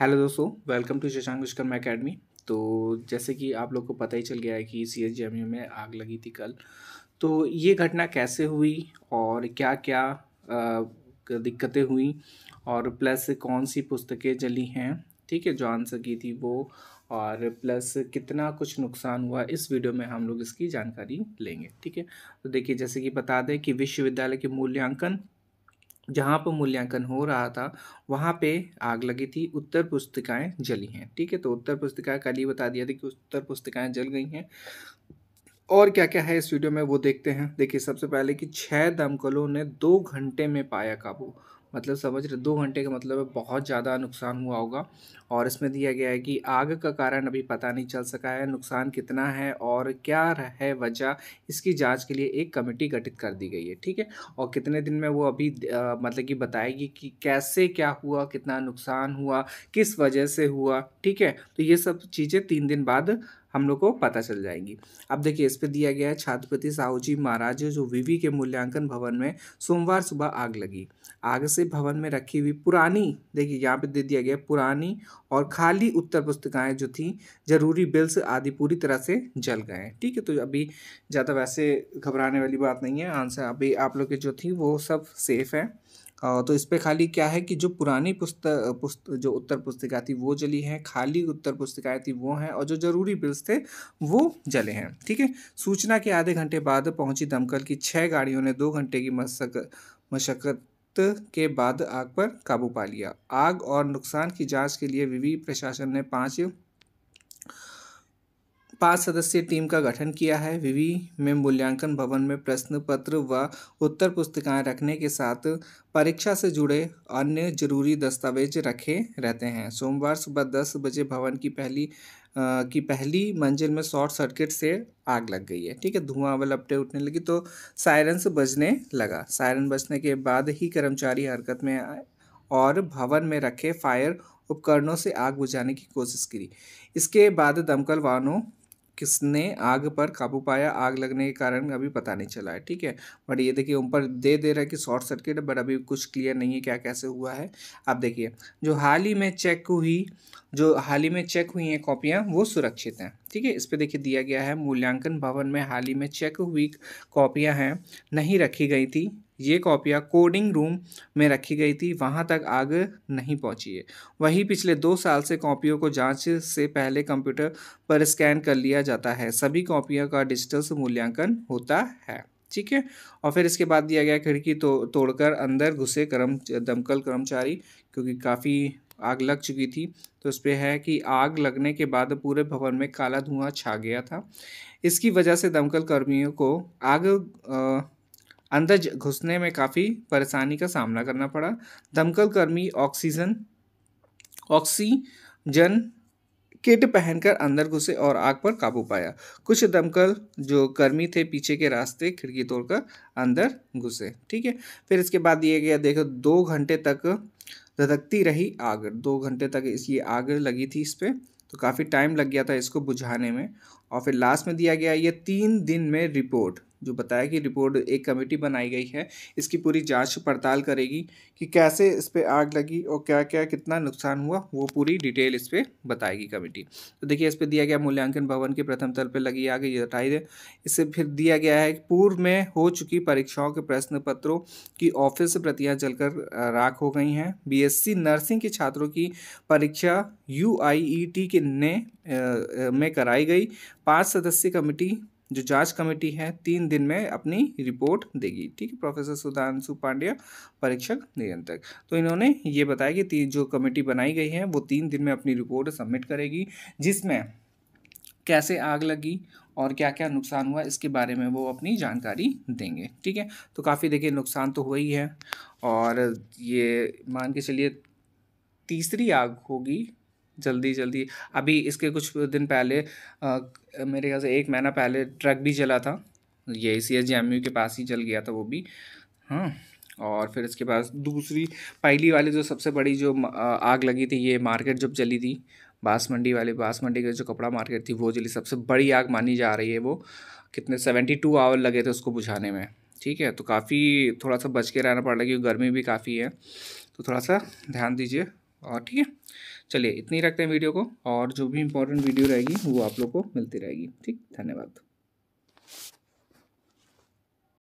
hello दोस्तों welcome to Shashank Vishwakarma academy तो जैसे कि आप लोग को पता ही चल गया है कि सी एस में आग लगी थी कल तो ये घटना कैसे हुई और क्या क्या दिक्कतें हुई और प्लस कौन सी पुस्तकें जली हैं ठीक है जो आंसर की थी वो और प्लस कितना कुछ नुकसान हुआ इस वीडियो में हम लोग इसकी जानकारी लेंगे ठीक है तो देखिए जैसे कि बता दें कि विश्वविद्यालय के मूल्यांकन जहाँ पर मूल्यांकन हो रहा था वहाँ पे आग लगी थी उत्तर पुस्तिकाएं जली हैं ठीक है तो उत्तर पुस्तिकाएं कल ही बता दिया था कि उत्तर पुस्तिकाएं जल गई हैं और क्या क्या है इस वीडियो में वो देखते हैं देखिए सबसे पहले कि छः दमकलों ने दो घंटे में पाया काबू मतलब समझ रहे दो घंटे का मतलब बहुत ज़्यादा नुकसान हुआ होगा और इसमें दिया गया है कि आग का कारण अभी पता नहीं चल सका है नुकसान कितना है और क्या है वजह इसकी जांच के लिए एक कमेटी गठित कर दी गई है ठीक है और कितने दिन में वो अभी आ, मतलब कि बताएगी कि कैसे क्या हुआ कितना नुकसान हुआ किस वजह से हुआ ठीक है तो ये सब चीज़ें तीन दिन बाद हम लोग को पता चल जाएगी अब देखिए इस पर दिया गया है छात्रपति साहू जी महाराज जो वी के मूल्यांकन भवन में सोमवार सुबह आग लगी आग से भवन में रखी हुई पुरानी देखिए यहाँ पे दे दिया गया पुरानी और खाली उत्तर पुस्तिकाएँ जो थी जरूरी बिल्स आदि पूरी तरह से जल गए ठीक है तो अभी ज़्यादा वैसे घबराने वाली बात नहीं है आंसर अभी आप लोग की जो थी वो सब सेफ़ है तो इस पर खाली क्या है कि जो पुरानी पुस्तक पुस्त, जो उत्तर पुस्तिका थी वो जली हैं खाली उत्तर पुस्तिकाएँ थी वो हैं और जो ज़रूरी बिल्स थे वो जले हैं ठीक है सूचना के आधे घंटे बाद पहुंची दमकल की छः गाड़ियों ने दो घंटे की मशक मशक्क़त के बाद आग पर काबू पा लिया आग और नुकसान की जांच के लिए विवि प्रशासन ने पाँच पाँच सदस्यीय टीम का गठन किया है विवि में मूल्यांकन भवन में प्रश्न पत्र व उत्तर पुस्तिकाएं रखने के साथ परीक्षा से जुड़े अन्य जरूरी दस्तावेज रखे रहते हैं सोमवार सुबह दस बजे भवन की पहली आ, की पहली मंजिल में शॉर्ट सर्किट से आग लग गई है ठीक है धुआं व लपटे उठने लगी तो सायरन से बजने लगा सायरन बजने के बाद ही कर्मचारी हरकत में आए और भवन में रखे फायर उपकरणों से आग बुझाने की कोशिश करी इसके बाद दमकल वाहनों किसने आग पर काबू पाया आग लगने के कारण अभी पता नहीं चला है ठीक है बट ये देखिए ऊपर दे दे रहा है कि शॉर्ट सर्किट बट अभी कुछ क्लियर नहीं है क्या कैसे हुआ है आप देखिए जो हाल ही में चेक हुई जो हाल ही में चेक हुई हैं कॉपियाँ वो सुरक्षित हैं ठीक है इस पर देखिए दिया गया है मूल्यांकन भवन में हाल ही में चेक हुई कॉपियाँ हैं नहीं रखी गई थी ये कॉपियाँ कोडिंग रूम में रखी गई थी वहाँ तक आग नहीं पहुँची है वहीं पिछले दो साल से कॉपियों को जांच से पहले कंप्यूटर पर स्कैन कर लिया जाता है सभी कॉपियों का डिजिटल से मूल्यांकन होता है ठीक है और फिर इसके बाद दिया गया खिड़की तो, तोड़कर अंदर घुसे कर्म दमकल कर्मचारी क्योंकि काफ़ी आग लग चुकी थी तो उस पर है कि आग लगने के बाद पूरे भवन में काला धुआं छा गया था इसकी वजह से दमकल कर्मियों को आग आ, अंदर घुसने में काफ़ी परेशानी का सामना करना पड़ा दमकल कर्मी ऑक्सीजन ऑक्सीजन किट पहनकर अंदर घुसे और आग पर काबू पाया कुछ दमकल जो कर्मी थे पीछे के रास्ते खिड़की तोड़कर अंदर घुसे ठीक है फिर इसके बाद दिया गया देखो दो घंटे तक धधकती रही आग दो घंटे तक इस ये आग लगी थी इस पर तो काफ़ी टाइम लग गया था इसको बुझाने में और फिर लास्ट में दिया गया ये तीन दिन में रिपोर्ट जो बताया कि रिपोर्ट एक कमेटी बनाई गई है इसकी पूरी जांच पड़ताल करेगी कि कैसे इस पर आग लगी और क्या क्या कितना नुकसान हुआ वो पूरी डिटेल इस पर बताएगी कमेटी तो देखिए इस पर दिया गया मूल्यांकन भवन के प्रथम तल पर लगी आगे ये बताई है इससे फिर दिया गया है पूर्व में हो चुकी परीक्षाओं के प्रश्न पत्रों की ऑफिस प्रतियाँ जलकर राख हो गई हैं बीएससी नर्सिंग के छात्रों की परीक्षा यू के ने में कराई गई पाँच सदस्यीय कमेटी जो जांच कमेटी है तीन दिन में अपनी रिपोर्ट देगी ठीक है प्रोफेसर सुधांशु पांड्या परीक्षक नियंत्रक तो इन्होंने ये बताया कि तीन जो कमेटी बनाई गई है वो तीन दिन में अपनी रिपोर्ट सबमिट करेगी जिसमें कैसे आग लगी और क्या क्या नुकसान हुआ इसके बारे में वो अपनी जानकारी देंगे ठीक है तो काफ़ी देखिए नुकसान तो हुआ ही है और ये मान के चलिए तीसरी आग होगी जल्दी जल्दी अभी इसके कुछ दिन पहले आ, मेरे ख्याल से एक महीना पहले ट्रक भी जला था ये सी एस जे के पास ही जल गया था वो भी हाँ और फिर इसके पास दूसरी पहली वाली जो सबसे बड़ी जो आग लगी थी ये मार्केट जब जली थी बास मंडी वाली बास मंडी की जो कपड़ा मार्केट थी वो जली सबसे बड़ी आग मानी जा रही है वो कितने सेवेंटी टू आवर लगे थे उसको बुझाने में ठीक है तो काफ़ी थोड़ा सा बच के रहना पड़ रहा है क्योंकि गर्मी भी काफ़ी है तो थोड़ा सा ध्यान दीजिए और ठीक है चलिए इतनी रखते हैं वीडियो को और जो भी इम्पोर्टेंट वीडियो रहेगी वो आप लोग को मिलती रहेगी ठीक धन्यवाद